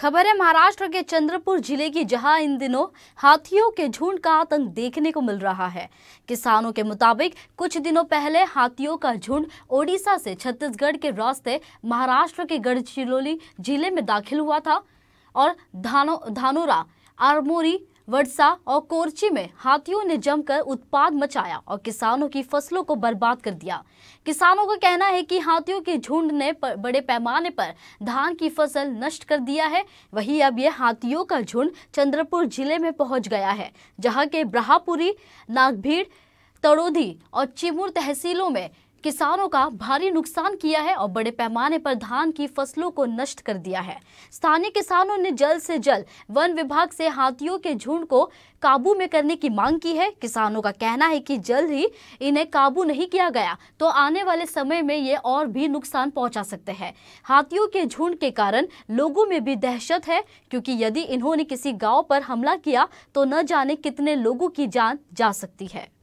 खबर है महाराष्ट्र के चंद्रपुर जिले की जहां इन दिनों हाथियों के झुंड का आतंक देखने को मिल रहा है किसानों के मुताबिक कुछ दिनों पहले हाथियों का झुंड ओडिशा से छत्तीसगढ़ के रास्ते महाराष्ट्र के गढ़चिरौली जिले में दाखिल हुआ था और धानो धानोरा आरमोरी वर्षा और कोरची में हाथियों ने जमकर उत्पाद मचाया और किसानों की फसलों को बर्बाद कर दिया किसानों का कहना है कि हाथियों के झुंड ने बड़े पैमाने पर धान की फसल नष्ट कर दिया है वहीं अब यह हाथियों का झुंड चंद्रपुर जिले में पहुंच गया है जहां के ब्राहपुरी नागभीड़ तड़ोधी और चिमूर तहसीलों में किसानों का भारी नुकसान किया है और बड़े पैमाने पर धान की फसलों को नष्ट कर दिया है स्थानीय किसानों ने जल्द से जल्द वन विभाग से हाथियों के झुंड को काबू में करने की मांग की है किसानों का कहना है कि जल्द ही इन्हें काबू नहीं किया गया तो आने वाले समय में ये और भी नुकसान पहुंचा सकते हैं हाथियों के झुंड के कारण लोगों में भी दहशत है क्योंकि यदि इन्होंने किसी गाँव पर हमला किया तो न जाने कितने लोगों की जान जा सकती है